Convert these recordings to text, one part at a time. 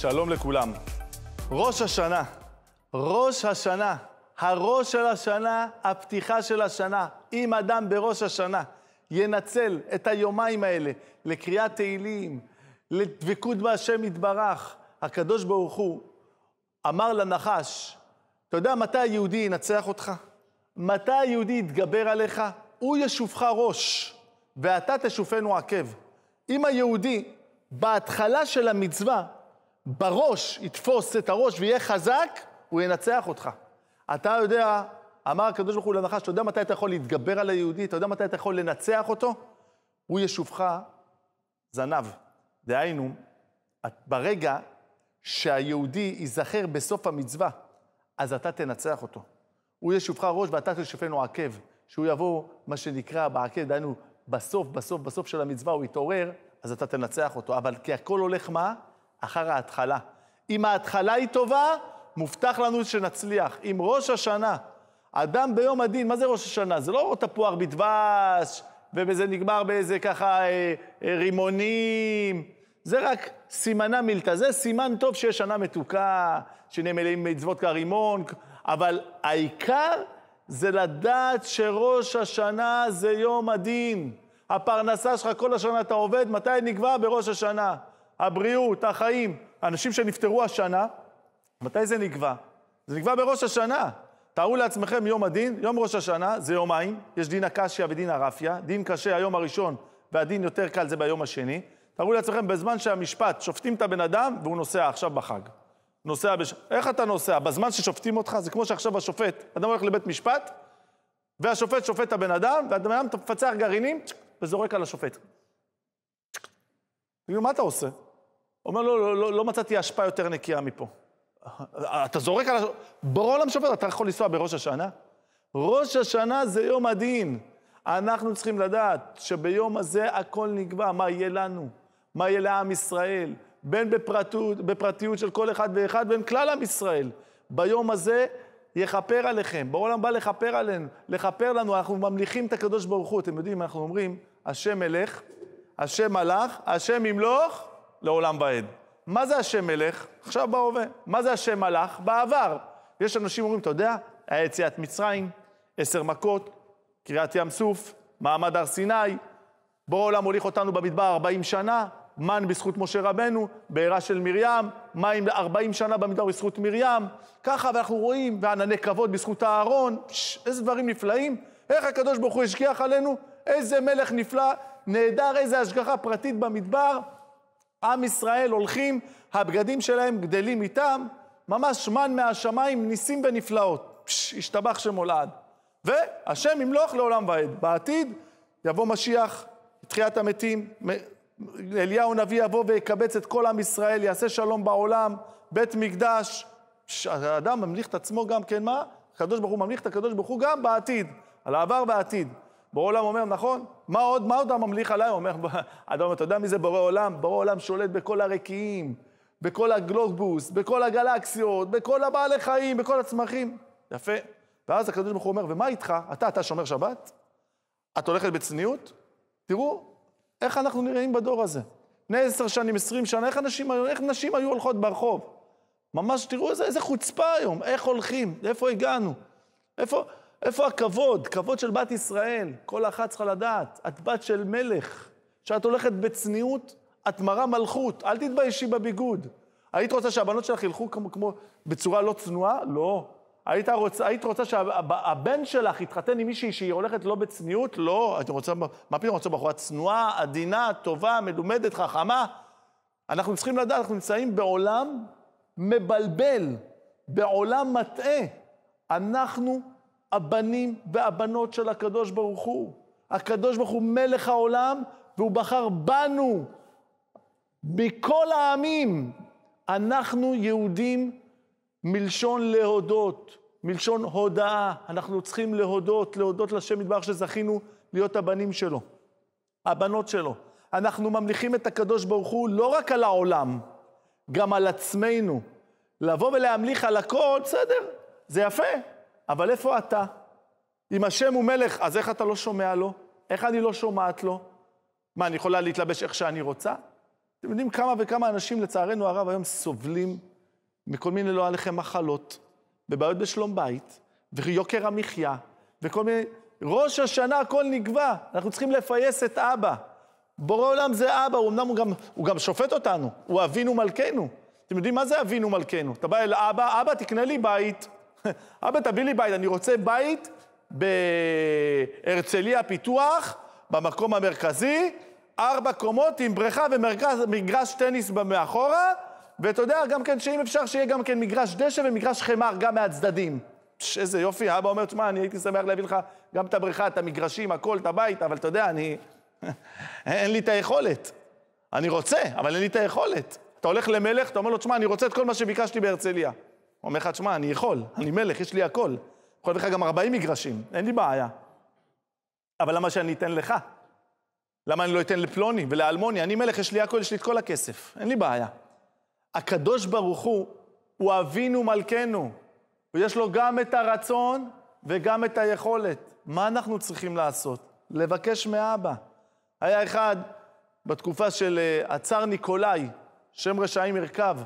שלום לכולם. ראש השנה, ראש השנה, הראש של השנה, הפתיחה של השנה. אם אדם בראש השנה ינצל את היומיים האלה לקריאת תהילים, לדבקות בהשם יתברך, הקדוש ברוך הוא אמר לנחש, אתה יודע מתי היהודי ינצח אותך? מתי היהודי יתגבר עליך? הוא ישופך ראש, ואתה תשופנו עקב. אם היהודי בהתחלה של המצווה בראש יתפוס את הראש ויהיה חזק, הוא ינצח אותך. אתה יודע, אמר הקדוש ברוך הוא לנחש, אתה יודע מתי אתה יכול להתגבר על היהודי? אתה יודע מתי אתה יכול לנצח אותו? הוא ישובך זנב. דהיינו, ברגע שהיהודי ייזכר בסוף המצווה, אז אתה תנצח אותו. הוא ישובך ראש ואתה תשפנו עקב, שהוא יבוא, מה שנקרא, בעקב, דהיינו, בסוף, בסוף, בסוף של המצווה הוא יתעורר, אז אתה תנצח אותו. אבל כי הכל הולך מה? אחר ההתחלה. אם ההתחלה היא טובה, מובטח לנו שנצליח. אם ראש השנה, אדם ביום הדין, מה זה ראש השנה? זה לא תפוח בדבש, ובזה נגמר באיזה ככה אה, אה, רימונים. זה רק סימנה מילתא, זה סימן טוב שיש שנה מתוקה, שנהיה מלאים מצוות כרימון, אבל העיקר זה לדעת שראש השנה זה יום הדין. הפרנסה שלך כל השנה אתה עובד, מתי נקבע? בראש השנה. הבריאות, החיים, אנשים שנפטרו השנה, מתי זה נקבע? זה נקבע בראש השנה. תארו לעצמכם יום הדין, יום ראש השנה זה יומיים, יש דין הקשיא ודין הרפיא, דין קשה היום הראשון והדין יותר קל זה ביום השני. תארו לעצמכם, בזמן שהמשפט, שופטים את הבן אדם והוא נוסע עכשיו בחג. נוסע בש... איך אתה נוסע? בזמן ששופטים אותך, זה כמו שעכשיו השופט, אדם הולך לבית משפט, והשופט שופט את הבן אדם, והבן אדם מפצח גרעינים וזורק על השופט. תגידו, מה אתה עושה? אומר, לא, לא, לא, לא מצאתי אשפה יותר נקייה מפה. אתה זורק על... ברור עולם שופט, אתה יכול לנסוע בראש השנה? ראש השנה זה יום הדין. אנחנו צריכים לדעת שביום הזה הכל נקבע, מה יהיה לנו, מה יהיה לעם ישראל, בין בפרטיות, בפרטיות של כל אחד ואחד, בין כלל עם ישראל. ביום הזה יכפר עליכם, בעולם בא לכפר עלינו, לכפר לנו, אנחנו ממליכים את הקדוש ברוך הוא. אתם יודעים, אנחנו אומרים, השם מלך, השם מלך, השם ימלוך, לעולם ועד. מה זה השם מלך? עכשיו בהווה. מה זה השם מלך? בעבר. יש אנשים אומרים, אתה יודע, היה יציאת מצרים, עשר מכות, קריעת ים סוף, מעמד הר סיני, בורא עולם הוליך אותנו במדבר ארבעים שנה, מן בזכות משה רבנו, בעירה של מרים, מים ארבעים שנה במדבר בזכות מרים, ככה, ואנחנו רואים, וענני כבוד בזכות אהרון, איזה דברים נפלאים, איך הקדוש ברוך הוא השגיח עלינו, איזה מלך נפלא, נהדר, איזה השגחה פרטית במדבר, עם ישראל הולכים, הבגדים שלהם גדלים איתם, ממש מן מהשמיים, ניסים ונפלאות. פשש, השתבח שם לעד. והשם ימלוך לעולם ועד. בעתיד יבוא משיח, תחיית המתים, אליהו הנביא יבוא ויקבץ את כל עם ישראל, יעשה שלום בעולם, בית מקדש. האדם ממליך את עצמו גם כן, מה? הקדוש ברוך הוא ממליך את הקדוש ברוך הוא גם בעתיד, על העבר והעתיד. בורא עולם אומר, נכון, מה עוד, מה עוד הממליך עליי? אומר, אדם אומר, אתה יודע מי זה בורא עולם? בורא עולם שולט בכל הרקיעים, בכל הגלובוס, בכל הגלקסיות, בכל הבעלי חיים, בכל הצמחים. יפה. ואז הקדוש ברוך הוא אומר, ומה איתך? אתה, אתה שומר שבת? את הולכת בצניעות? תראו איך אנחנו נראים בדור הזה. לפני עשר שנים, עשרים שנה, איך, אנשים, איך נשים היו הולכות ברחוב? ממש, תראו איזה, איזה חוצפה היום, איך הולכים, לאיפה הגענו? איפה, איפה הכבוד? כבוד של בת ישראל. כל אחת צריכה לדעת, את בת של מלך. כשאת הולכת בצניעות, את מראה מלכות. אל תתביישי בביגוד. היית רוצה שהבנות שלך ילכו כמו, כמו בצורה לא צנועה? לא. היית רוצה, היית רוצה שהבן שלך יתחתן עם מישהי שהיא הולכת לא בצניעות? לא. את רוצה, מה פתאום רוצה בחורה צנועה, עדינה, טובה, מלומדת, חכמה? אנחנו צריכים לדעת, אנחנו נמצאים בעולם מבלבל, בעולם מטעה. אנחנו הבנים והבנות של הקדוש ברוך הוא. הקדוש ברוך הוא מלך העולם, והוא בחר בנו, מכל העמים. אנחנו יהודים מלשון להודות, מלשון הודאה. אנחנו צריכים להודות, להודות לשם יתברך שזכינו להיות הבנים שלו, הבנות שלו. אנחנו ממליכים את הקדוש ברוך הוא לא רק על העולם, גם על עצמנו. לבוא ולהמליך על הכל, בסדר, זה יפה, אבל איפה אתה? אם השם הוא מלך, אז איך אתה לא שומע לו? איך אני לא שומעת לו? מה, אני יכולה להתלבש איך שאני רוצה? אתם יודעים כמה וכמה אנשים, לצערנו הרב, היום סובלים מכל מיני, לא עליכם, מחלות, ובעיות בשלום בית, ויוקר המחיה, וכל מיני... ראש השנה הכל נקבע, אנחנו צריכים לפייס את אבא. בורא עולם זה אבא, הוא אמנם הוא גם, הוא גם שופט אותנו, הוא אבינו מלכנו. אתם יודעים מה זה אבינו מלכנו? אתה בא אל אבא, אבא תקנה לי בית. אבא, תביא לי בית, אני רוצה בית בהרצליה פיתוח, במקום המרכזי, ארבע קומות עם בריכה ומגרש טניס מאחורה, ואתה יודע גם כן שאם אפשר שיהיה גם כן מגרש דשא ומגרש חמר גם מהצדדים. פש, איזה יופי, אבא אומר, תשמע, אני הייתי שמח להביא לך גם את הבריכה, את המגרשים, הכל, את הבית, אבל אתה יודע, אני... אין לי את היכולת. אני רוצה, אבל אין לי את היכולת. אתה הולך למלך, אתה אומר לו, תשמע, אני רוצה את כל מה שביקשתי בהרצליה. הוא אומר לך, תשמע, אני יכול, אני מלך, יש לי הכל. יכול להביא לך גם 40 מגרשים, אין לי בעיה. אבל למה שאני אתן לך? למה אני לא אתן לפלוני ולאלמוני? אני מלך, יש לי הכל, יש לי את כל הכסף, אין לי בעיה. הקדוש ברוך הוא, הוא אבינו מלכנו, ויש לו גם את הרצון וגם את היכולת. מה אנחנו צריכים לעשות? לבקש מאבא. היה אחד בתקופה של אה, הצאר ניקולאי, שם רשעים ירכב,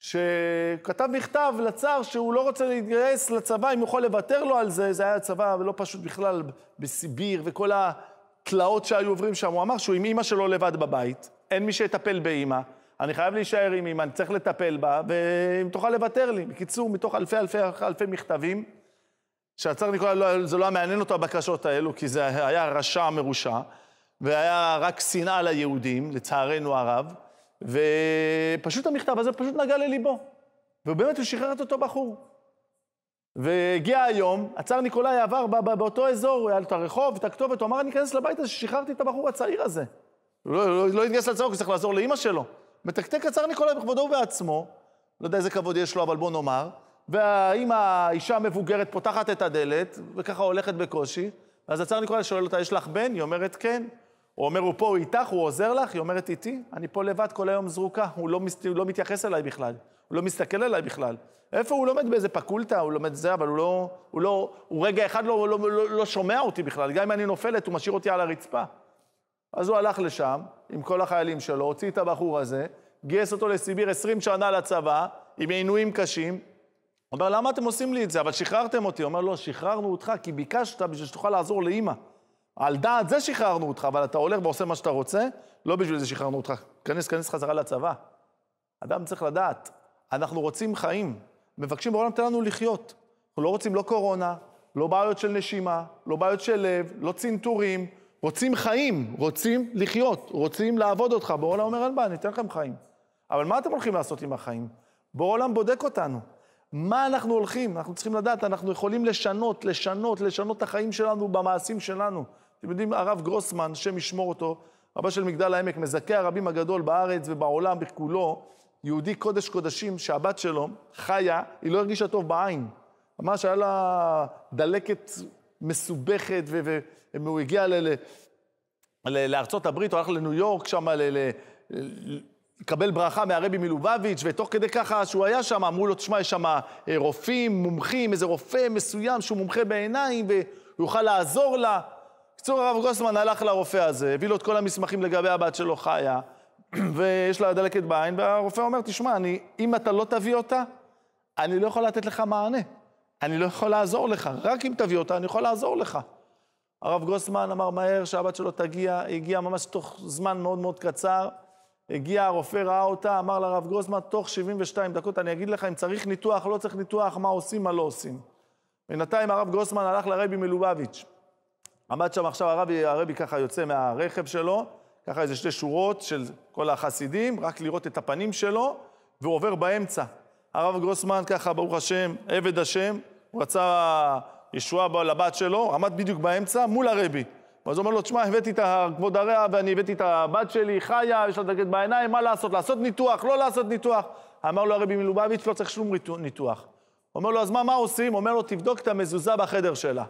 שכתב מכתב לצר שהוא לא רוצה להתגייס לצבא, אם יכול לוותר לו על זה, זה היה צבא לא פשוט בכלל, בסיביר, וכל התלאות שהיו עוברים שם. הוא אמר שהוא עם אימא שלו לבד בבית, אין מי שיטפל באימא, אני חייב להישאר עם אימא, אני צריך לטפל בה, ואם תוכל לוותר לי. בקיצור, מתוך אלפי אלפי אלפי מכתבים, שהצר ניקולא, לא, זה לא היה מעניין אותו הבקשות האלו, כי זה היה רשע מרושע, והיה רק שנאה ליהודים, לצערנו הרב. ופשוט המכתב הזה פשוט נגע לליבו. ובאמת הוא שחרר את אותו בחור. והגיע היום, הצאר ניקולאי עבר בא, בא, באותו אזור, היה לו את הרחוב, את הכתובת, הוא אמר, אני אכנס לבית הזה שחררתי את הבחור הצעיר הזה. הוא לא, לא, לא התגייס לצבא, הוא צריך לעזור לאימא שלו. מתקתק הצאר ניקולאי בכבודו ובעצמו, לא יודע איזה כבוד יש לו, אבל בוא נאמר, והאימא, האישה המבוגרת, פותחת את הדלת, וככה הולכת בקושי, ואז הצאר ניקולאי שואל אותה, יש לך בן? היא אומרת, כן. הוא אומר, הוא פה, הוא איתך, הוא עוזר לך? היא אומרת, איתי? אני פה לבד כל היום זרוקה, הוא לא, מס... הוא לא מתייחס אליי בכלל, הוא לא מסתכל אליי בכלל. איפה הוא לומד באיזה פקולטה, הוא לומד זה, אבל הוא לא, הוא לא, הוא רגע אחד לא, לא, לא, לא שומע אותי בכלל, גם אם אני נופלת, הוא משאיר אותי על הרצפה. אז הוא הלך לשם, עם כל החיילים שלו, הוציא את הבחור הזה, גייס אותו לסיביר 20 שנה לצבא, עם עינויים קשים. הוא אומר, למה אתם עושים לי את זה? אבל שחררתם אותי. הוא אומר, לא, שחררנו אותך כי ביקשת בשביל שתוכל לעזור לאימא. על דעת זה שחררנו אותך, אבל אתה הולך ועושה מה שאתה רוצה, לא בשביל זה שחררנו אותך. כנס, כנס חזרה לצבא. אדם צריך לדעת, אנחנו רוצים חיים, מבקשים בעולם, תן לנו לחיות. אנחנו לא רוצים לא קורונה, לא בעיות של נשימה, לא בעיות של לב, לא צנתורים. רוצים חיים, רוצים לחיות, רוצים לעבוד אותך. בעולם אומר, אין בעיה, אני אתן לכם חיים. אבל מה אתם הולכים לעשות עם החיים? בעולם בודק אותנו. מה אנחנו הולכים? אנחנו צריכים לדעת, אנחנו יכולים לשנות, לשנות, לשנות את החיים שלנו במעשים שלנו. אתם יודעים, הרב גרוסמן, השם ישמור אותו, רבה של מגדל העמק, מזכה הרבים הגדול בארץ ובעולם בכולו, יהודי קודש קודשים, שהבת שלו חיה, היא לא הרגישה טוב בעין. ממש היה לה דלקת מסובכת, והוא הגיע לארצות הברית, הוא הלך לניו יורק שם, לקבל ברכה מהרבי מלובביץ', ותוך כדי ככה שהוא היה שם, אמרו לו, תשמע, יש שם אה, רופאים, מומחים, איזה רופא מסוים שהוא מומחה בעיניים, והוא יוכל לעזור לה. בקיצור, הרב גרוסמן הלך לרופא הזה, הביא לו את כל המסמכים לגבי הבת שלו, חיה, ויש לה דלקת בעין, והרופא אומר, תשמע, אני, אם אתה לא תביא אותה, אני לא יכול לתת לך מענה. אני לא יכול לעזור לך, רק אם תביא אותה, אני יכול לעזור לך. הרב גרוסמן אמר מהר שהבת שלו תגיע, הגיע ממש תוך זמן מאוד מאוד קצר. הגיע הרופא, ראה אותה, אמר לרב גרוסמן, תוך 72 דקות אני אגיד לך אם צריך ניתוח, לא צריך ניתוח, מה עושים, מה לא עושים. בינתיים הרב גרוסמן הלך לרבי מלובביץ'. עמד שם עכשיו הרבי, הרבי ככה יוצא מהרכב שלו, ככה איזה שתי שורות של כל החסידים, רק לראות את הפנים שלו, והוא עובר באמצע. הרב גרוסמן ככה, ברוך השם, עבד השם, הוא רצה ישועה לבת שלו, עמד בדיוק באמצע, מול הרבי. ואז הוא אומר לו, תשמע, הבאתי את כבוד הרע ואני הבאתי את הבת שלי, חיה, יש לה דגת בעיניים, מה לעשות? לעשות ניתוח, לא לעשות ניתוח. אמר לו הרבי מלובביץ', לא צריך שום ניתוח. אומר לו, אז מה, מה עושים? אומר לו, תבדוק את המזוזה בחדר שלה.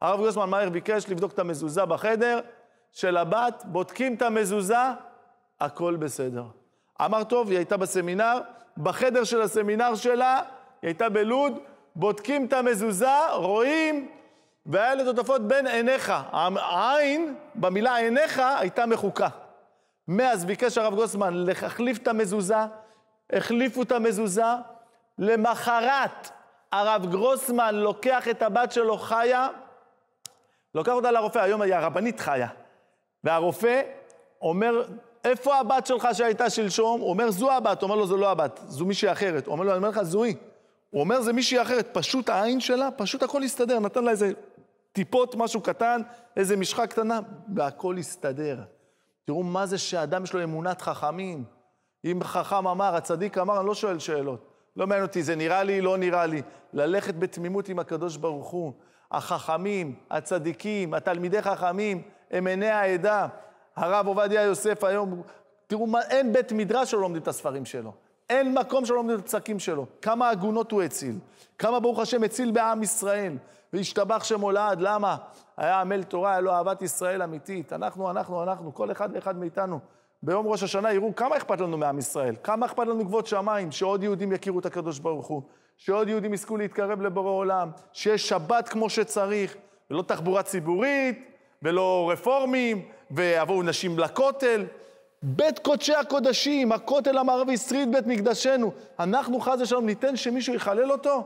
הרב גרוסמן מאיר ביקש לבדוק את המזוזה בחדר של הבת, בודקים את המזוזה, הכל בסדר. אמר, טוב, היא הייתה בסמינר, בחדר של הסמינר שלה, היא הייתה בלוד, בודקים את המזוזה, רואים, והיה לטוטפות בין עיניך. העין, במילה עיניך, הייתה מחוקה. מאז ביקש הרב גוסמן להחליף את המזוזה, החליפו את המזוזה. למחרת, הרב גרוסמן לוקח את הבת שלו חיה, לוקח אותה לרופא, היום היא הרבנית חיה. והרופא אומר, איפה הבת שלך שהייתה שלשום? הוא אומר, זו הבת. הוא אומר לו, זו לא הבת, זו מישהי אחרת. הוא אומר לו, אני אומר לך, זו היא. הוא אומר, זה מישהי אחרת. פשוט העין שלה, פשוט הכל הסתדר. נתן לה איזה טיפות, משהו קטן, איזה משחה קטנה, והכל הסתדר. תראו מה זה שאדם יש לו אמונת חכמים. אם חכם אמר, הצדיק אמר, אני לא שואל שאלות. לא מעניין אותי, זה נראה לי, לא נראה לי. ללכת בתמימות עם הקדוש ברוך הוא. החכמים, הצדיקים, התלמידי חכמים, הם עיני העדה. הרב עובדיה יוסף היום, תראו, אין בית מדרש שלא לומדים את הספרים שלו. אין מקום שלא לומדים את הפסקים שלו. כמה עגונות הוא הציל. כמה ברוך השם הציל בעם ישראל. והשתבח שמו לעד, למה? היה עמל תורה, היה לו אהבת ישראל אמיתית. אנחנו, אנחנו, אנחנו, כל אחד ואחד מאיתנו. ביום ראש השנה יראו כמה אכפת לנו מעם ישראל, כמה אכפת לנו כבוד שמיים, שעוד יהודים יכירו את הקדוש ברוך הוא. שעוד יהודים יזכו להתקרב לבורא עולם, שיש שבת כמו שצריך, ולא תחבורה ציבורית, ולא רפורמים, ויבואו נשים לכותל. בית קודשי הקודשים, הכותל המערבי, שריד בית מקדשנו, אנחנו חס ושלום ניתן שמישהו יחלל אותו?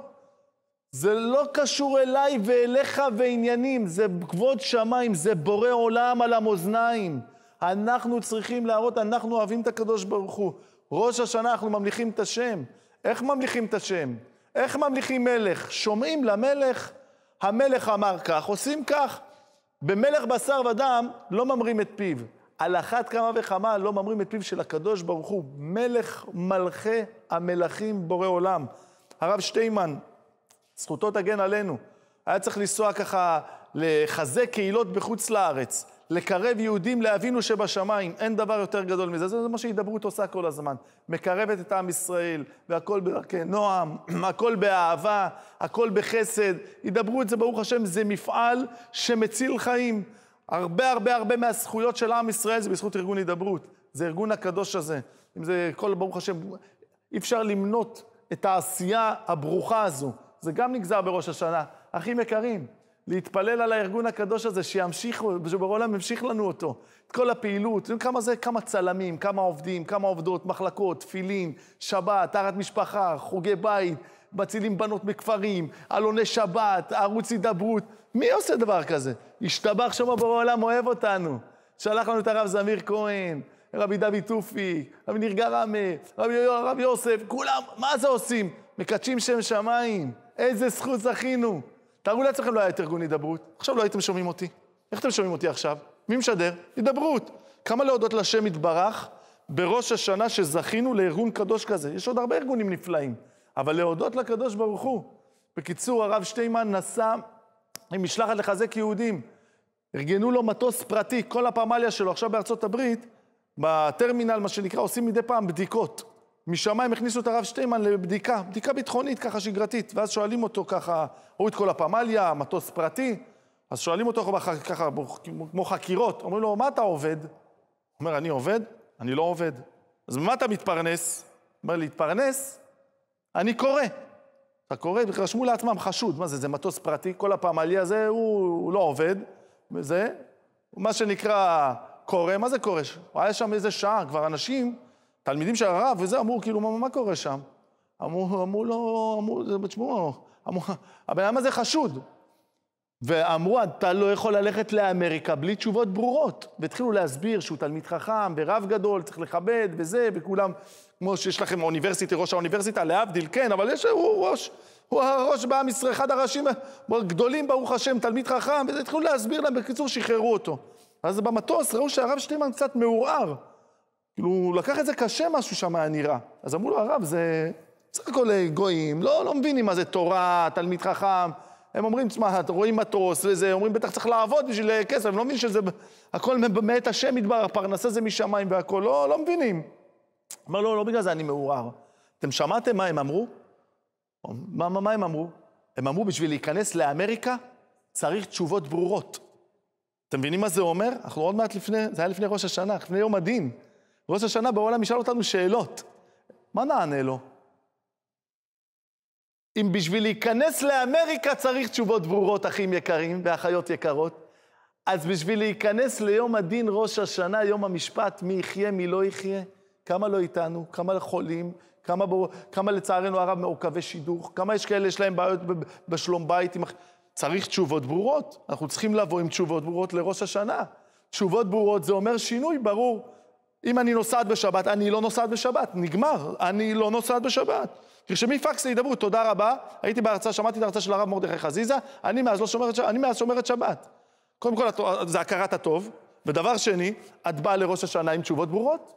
זה לא קשור אליי ואליך ועניינים, זה כבוד שמיים, זה בורא עולם על המאזניים. אנחנו צריכים להראות, אנחנו אוהבים את הקדוש ברוך הוא. ראש השנה אנחנו ממליכים את השם. איך ממליכים את השם? איך ממליכים מלך? שומעים למלך, המלך אמר כך, עושים כך. במלך בשר ודם לא ממרים את פיו. על אחת כמה וכמה לא ממרים את פיו של הקדוש ברוך הוא, מלך מלכי המלכים בורא עולם. הרב שטיימן, זכותו תגן עלינו, היה צריך לנסוע ככה לחזק קהילות בחוץ לארץ. לקרב יהודים לאבינו שבשמיים, אין דבר יותר גדול מזה. זה, זה מה שהידברות עושה כל הזמן. מקרבת את עם ישראל, והכל ברכי כן, נועם, הכל באהבה, הכל בחסד. הידברות זה, ברוך השם, זה מפעל שמציל חיים. הרבה הרבה הרבה מהזכויות של עם ישראל זה בזכות ארגון הידברות. זה ארגון הקדוש הזה. אם זה כל, ברוך השם, אי אפשר למנות את העשייה הברוכה הזו. זה גם נגזר בראש השנה. אחים יקרים, להתפלל על הארגון הקדוש הזה, שימשיכו, שבעולם ימשיך לנו אותו. את כל הפעילות, כמה זה, כמה צלמים, כמה עובדים, כמה עובדות, מחלקות, תפילין, שבת, ערת משפחה, חוגי בית, מצילים בנות בכפרים, עלוני שבת, ערוץ הידברות. מי עושה דבר כזה? השתבח שם בורא העולם, אוהב אותנו. שלח לנו את הרב זמיר כהן, רבי דוד טופי, רבי ניר גרמה, רבי, רבי יוסף, כולם, מה זה עושים? מקדשים שם שמיים. איזה זכות זכינו. תארו לעצמכם לא היה את ארגון הידברות, עכשיו לא הייתם שומעים אותי. איך אתם שומעים אותי עכשיו? מי משדר? הידברות. כמה להודות לשם יתברך בראש השנה שזכינו לארגון קדוש כזה. יש עוד הרבה ארגונים נפלאים, אבל להודות לקדוש ברוך הוא. בקיצור, הרב שטיימן נסע עם משלחת לחזק יהודים. ארגנו לו מטוס פרטי, כל הפמליה שלו עכשיו בארצות הברית, בטרמינל, מה שנקרא, עושים מדי פעם בדיקות. משמיים הכניסו את הרב שטיינמן לבדיקה, בדיקה ביטחונית ככה שגרתית, ואז שואלים אותו ככה, ראו את כל הפמליה, מטוס פרטי, אז שואלים אותו ככה, כמו חקירות, אומרים לו, מה אתה עובד? הוא אומר, אני עובד? אני לא עובד. אז ממה אתה מתפרנס? אומר, להתפרנס? אני קורא. אתה קורא, רשמו לעצמם חשוד, מה זה, זה מטוס פרטי, כל הפמליה הזה, הוא, הוא לא עובד, וזה, מה שנקרא קורא, מה זה קורא? היה שם איזה שעה, כבר אנשים... תלמידים של הרב וזה, אמרו, כאילו, מה, מה קורה שם? אמרו, אמרו לו, לא, אמרו, תשמעו, הבן אדם הזה חשוד. ואמרו, אתה לא יכול ללכת לאמריקה בלי תשובות ברורות. והתחילו להסביר שהוא תלמיד חכם, ורב גדול, צריך לכבד, וזה, וכולם, כמו שיש לכם אוניברסיטה, ראש האוניברסיטה, להבדיל, כן, אבל יש, הוא ראש, הוא הראש בעם ישראל, אחד הראשים הגדולים, ברוך השם, תלמיד חכם, והתחילו להסביר להם, בקיצור, שחררו אותו. אז במטוס ראו שהרב שטיינמן קצת מעורער. כאילו, הוא לקח את זה קשה משהו שם היה נראה. אז אמרו לו, הרב, זה בסך הכל גויים, לא, לא מבינים מה זה תורה, תלמיד חכם. הם אומרים, תשמע, אתם רואים מטוס וזה, אומרים, בטח צריך לעבוד בשביל אה, כסף, הם לא מבינים שזה, הכל מאת השם ידבר, הפרנסה זה משמיים והכול, לא, לא מבינים. אמר, לא, לא בגלל זה אני מעורר. אתם שמעתם מה הם אמרו? מה, מה, מה הם אמרו? הם אמרו, בשביל להיכנס לאמריקה צריך תשובות ברורות. אתם מבינים מה זה אומר? אנחנו עוד מעט לפני, זה היה לפני ראש השנה, לפני יום הדין. ראש השנה בעולם ישאל אותנו שאלות. מה נענה לו? אם בשביל להיכנס לאמריקה צריך תשובות ברורות, אחים יקרים ואחיות יקרות, אז בשביל להיכנס ליום הדין ראש השנה, יום המשפט, מי יחיה, מי לא יחיה, כמה לא איתנו, כמה חולים, כמה, בור... כמה לצערנו הרב מעוכבי שידוך, כמה יש כאלה יש להם בעיות בשלום בית. עם... צריך תשובות ברורות. אנחנו צריכים לבוא עם תשובות ברורות לראש השנה. תשובות ברורות זה אומר שינוי ברור. אם אני נוסעת בשבת, אני לא נוסעת בשבת, נגמר, אני לא נוסעת בשבת. תרשמי פקס להידברות, תודה רבה. הייתי בהרצאה, שמעתי את ההרצאה של הרב מרדכי חזיזה, אני מאז לא שומרת, שבת, אני מאז שומרת שבת. קודם כל, זה הכרת הטוב, ודבר שני, את באה לראש השנה עם תשובות ברורות.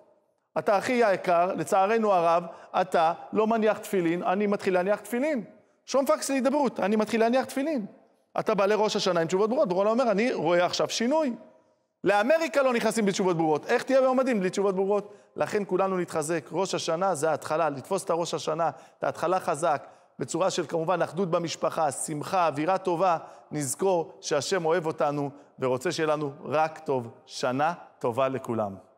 אתה אחי היקר, לצערנו הרב, אתה לא מניח תפילין, אני מתחיל להניח תפילין. שום פקס להידברות, אני מתחיל להניח תפילין. אתה בא לראש השנה עם תשובות ברורות, ברונה אומר, אני רואה עכשיו שינוי. לאמריקה לא נכנסים בתשובות ברורות. איך תהיה במועמדים בלי תשובות ברורות? לכן כולנו נתחזק. ראש השנה זה ההתחלה, לתפוס את הראש השנה, את ההתחלה חזק, בצורה של כמובן אחדות במשפחה, שמחה, אווירה טובה. נזכור שהשם אוהב אותנו ורוצה שיהיה לנו רק טוב. שנה טובה לכולם.